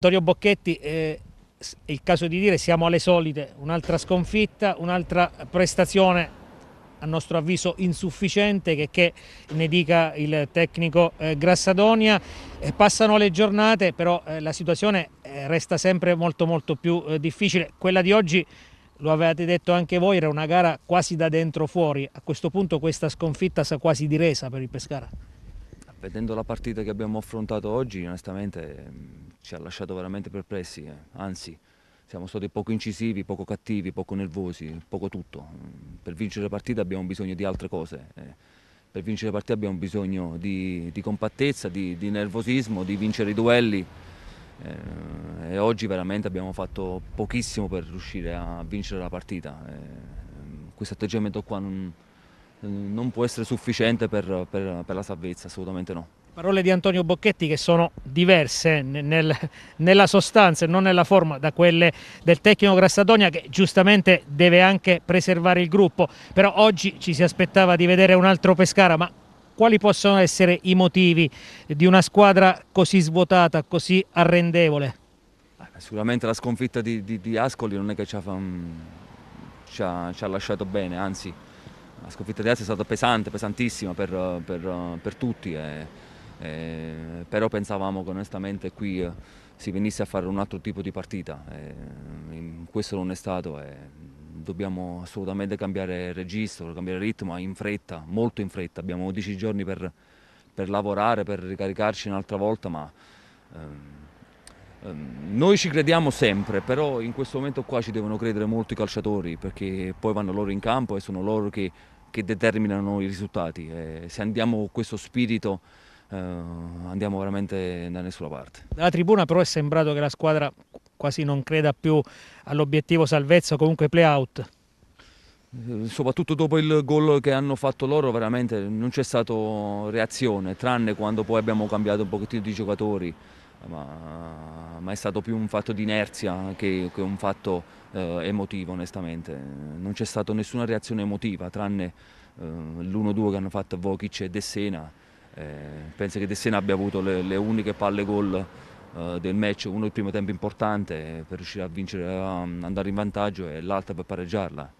Vittorio Bocchetti, eh, è il caso di dire, siamo alle solite, un'altra sconfitta, un'altra prestazione a nostro avviso insufficiente, che, che ne dica il tecnico eh, Grassadonia. Eh, passano le giornate, però eh, la situazione eh, resta sempre molto molto più eh, difficile. Quella di oggi, lo avevate detto anche voi, era una gara quasi da dentro fuori. A questo punto questa sconfitta sa quasi di resa per il Pescara. Vedendo la partita che abbiamo affrontato oggi, onestamente mm, ci ha lasciato veramente perplessi, eh. anzi siamo stati poco incisivi, poco cattivi, poco nervosi, poco tutto. Mm, per vincere la partita abbiamo bisogno di altre cose. Eh. Per vincere la partita abbiamo bisogno di, di compattezza, di, di, nervosismo, di vincere i duelli. Eh, e oggi veramente abbiamo fatto pochissimo per riuscire a vincere la partita. Mm, questo atteggiamento qua non, eh, non può essere sufficiente per, per, per la salvezza, assolutamente no. Parole di Antonio Bocchetti che sono diverse nel, nella sostanza e non nella forma da quelle del tecnico Grassadonia che giustamente deve anche preservare il gruppo, però oggi ci si aspettava di vedere un altro Pescara, ma quali possono essere i motivi di una squadra così svuotata, così arrendevole? Ah, sicuramente la sconfitta di, di, di Ascoli non è che ci ha, mm, ci ha, ci ha lasciato bene, anzi la sconfitta di Lazio è stata pesante, pesantissima per, per, per tutti, e, eh, e, eh, però pensavamo che onestamente qui eh, si venisse a fare un altro tipo di partita. E, questo non è stato e dobbiamo assolutamente cambiare registro, cambiare ritmo in fretta, molto in fretta. Abbiamo 10 giorni per, per lavorare, per ricaricarci un'altra volta, ma... Ehm, Ehm, noi ci crediamo sempre, però in questo momento qua ci devono credere molto i calciatori perché poi vanno loro in campo e sono loro che, che determinano i risultati. E se andiamo con questo spirito eh, andiamo veramente da nessuna parte. Dalla tribuna però è sembrato che la squadra quasi non creda più all'obiettivo salvezza o comunque play-out. Eh, soprattutto dopo il gol che hanno fatto loro veramente non c'è stata reazione, tranne quando poi abbiamo cambiato un pochettino di giocatori ma, ma, è stato più un fatto di inerzia che, che un fatto eh, emotivo onestamente. Non c'è stata nessuna reazione emotiva tranne eh, l'1-2 che hanno fatto Vokic e Dessena. Eh, penso che Dessena abbia avuto le, le uniche palle gol eh, del match, uno il primo tempo importante eh, per riuscire a vincere, a andare in vantaggio e l'altro per pareggiarla.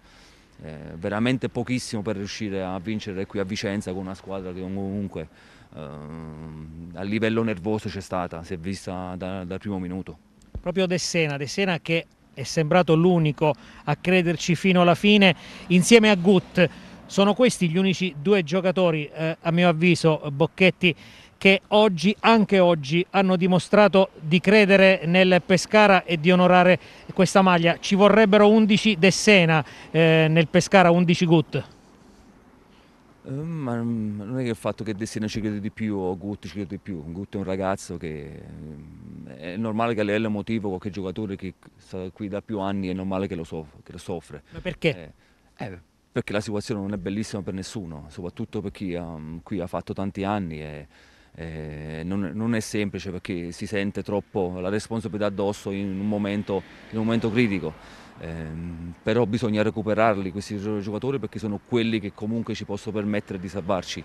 Eh, veramente pochissimo per riuscire a vincere qui a Vicenza con una squadra che comunque eh, a livello nervoso c'è stata, si è vista da, dal primo minuto. Proprio De Sena, De Sena che è sembrato l'unico a crederci fino alla fine insieme a Gut. Sono questi gli unici due giocatori, eh, a mio avviso, Bocchetti, che oggi, anche oggi, hanno dimostrato di credere nel Pescara e di onorare questa maglia. Ci vorrebbero 11 De Sena eh, nel Pescara, 11 Gut. Ehm, ma non è che il fatto che Destino ci crede di più o Gutt ci crede di più. Gutt è un ragazzo che ehm, è normale che a livello emotivo qualche giocatore che sta qui da più anni è normale che lo, soff- che lo soffre. Ma perché? Eh, eh, perché la situazione non è bellissima per nessuno, soprattutto per chi ha, ehm, qui ha fatto tanti anni. E, eh, non, non, è semplice perché si sente troppo la responsabilità addosso in un momento, in un momento critico. Eh, però bisogna recuperarli questi giocatori perché sono quelli che comunque ci possono permettere di salvarci.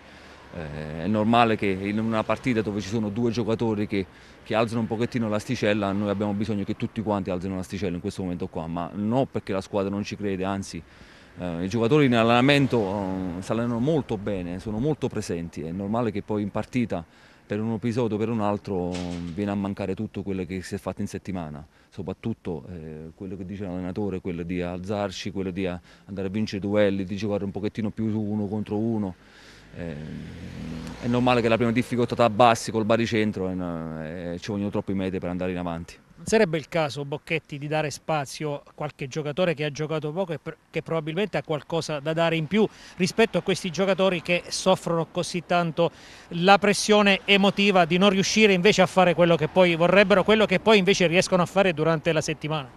Eh, è normale che in una partita dove ci sono due giocatori che, che, alzano un pochettino l'asticella, noi abbiamo bisogno che tutti quanti alzino l'asticella in questo momento qua, ma non perché la squadra non ci crede, anzi eh, I giocatori in allenamento eh, si allenano molto bene, sono molto presenti, è normale che poi in partita per un episodio o per un altro viene a mancare tutto quello che si è fatto in settimana, soprattutto eh, quello che dice l'allenatore, quello di alzarci, quello di eh, andare a vincere duelli, di giocare un pochettino più uno contro uno. Eh, è normale che la prima difficoltà tra bassi col baricentro e eh, ci vogliono troppi metri per andare in avanti. Non sarebbe il caso, Bocchetti, di dare spazio a qualche giocatore che ha giocato poco e che probabilmente ha qualcosa da dare in più rispetto a questi giocatori che soffrono così tanto la pressione emotiva di non riuscire invece a fare quello che poi vorrebbero, quello che poi invece riescono a fare durante la settimana?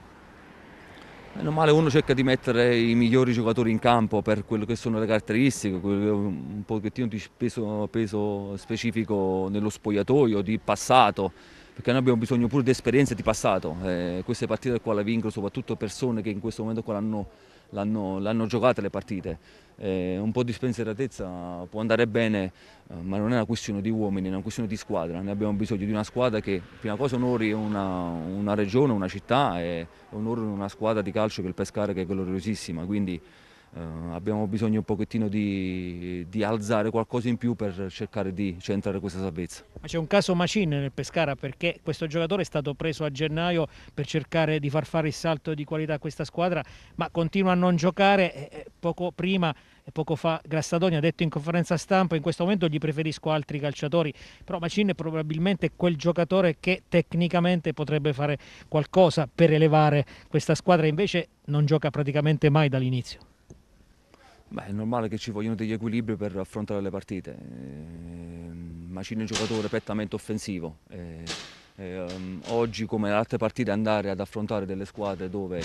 Meno male uno cerca di mettere i migliori giocatori in campo per quelle che sono le caratteristiche, un pochettino di peso, peso specifico nello spogliatoio, di passato perché noi abbiamo bisogno pure di esperienze di passato. Eh, queste partite qua le vincono soprattutto persone che in questo momento qua l'hanno, l'hanno, l'hanno giocata le partite. Eh, un po' di spensieratezza può andare bene, eh, ma non è una questione di uomini, è una questione di squadra. noi abbiamo bisogno di una squadra che, prima cosa, onori una, una regione, una città e onori una squadra di calcio che è il Pescara, che è gloriosissima. Quindi eh, abbiamo bisogno un pochettino di, di, alzare qualcosa in più per cercare di centrare questa salvezza. Ma c'è un caso Macin nel Pescara perché questo giocatore è stato preso a gennaio per cercare di far fare il salto di qualità a questa squadra ma continua a non giocare eh, eh, poco prima poco fa Grassadoni ha detto in conferenza stampa in questo momento gli preferisco altri calciatori però Macin è probabilmente quel giocatore che tecnicamente potrebbe fare qualcosa per elevare questa squadra invece non gioca praticamente mai dall'inizio Beh, è normale che ci vogliono degli equilibri per affrontare le partite. Eh, Macino è un giocatore prettamente offensivo. Eh, eh, oggi, come in altre partite, andare ad affrontare delle squadre dove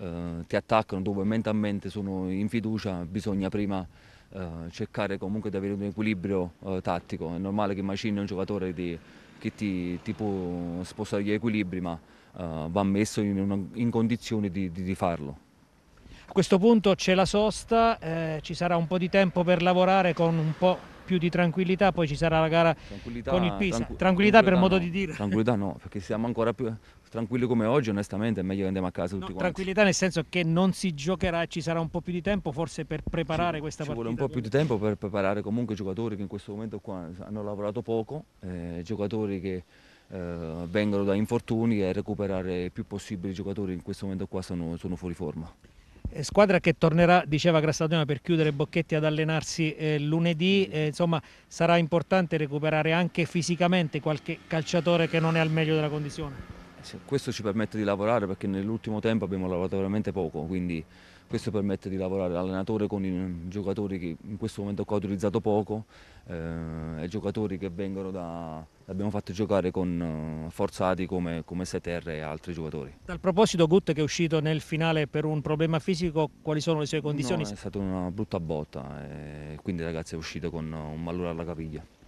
eh, ti attaccano, dove mentalmente sono in fiducia, bisogna prima eh, cercare comunque di avere un equilibrio eh, tattico. È normale che Macino è un giocatore di, che ti, ti, può spostare gli equilibri, ma va messo in, una, in condizioni di, di, di farlo. A questo punto c'è la sosta, eh, ci sarà un po' di tempo per lavorare con un po' più di tranquillità, poi ci sarà la gara con il Pisa. Tranqu tranquillità, tranquillità, per no, modo di dire. Tranquillità no, perché siamo ancora più tranquilli come oggi, onestamente è meglio che andiamo a casa tutti no, quanti. Tranquillità nel senso che non si giocherà e ci sarà un po' più di tempo forse per preparare ci, questa ci partita. Ci vuole un po' più di tempo per preparare comunque i giocatori che in questo momento qua eh, hanno lavorato poco, eh, giocatori che eh, vengono da infortuni e recuperare il più possibile i giocatori che in questo momento qua sono, sono fuori forma. Eh, squadra che tornerà, diceva Grassadona, per chiudere Bocchetti ad allenarsi eh, lunedì, mm. eh, insomma sarà importante recuperare anche fisicamente qualche calciatore che non è al meglio della condizione. Eh questo ci permette di lavorare perché nell'ultimo tempo abbiamo lavorato veramente poco, quindi questo permette di lavorare l'allenatore con i mm, giocatori che in questo momento ho utilizzato poco eh, e giocatori che vengono da, l'abbiamo fatto giocare con eh, forzati come, come Seter e altri giocatori. Dal proposito Gutt che è uscito nel finale per un problema fisico, quali sono le sue condizioni? No, è stata una brutta botta, eh, quindi ragazzi è uscito con eh, un malore alla caviglia.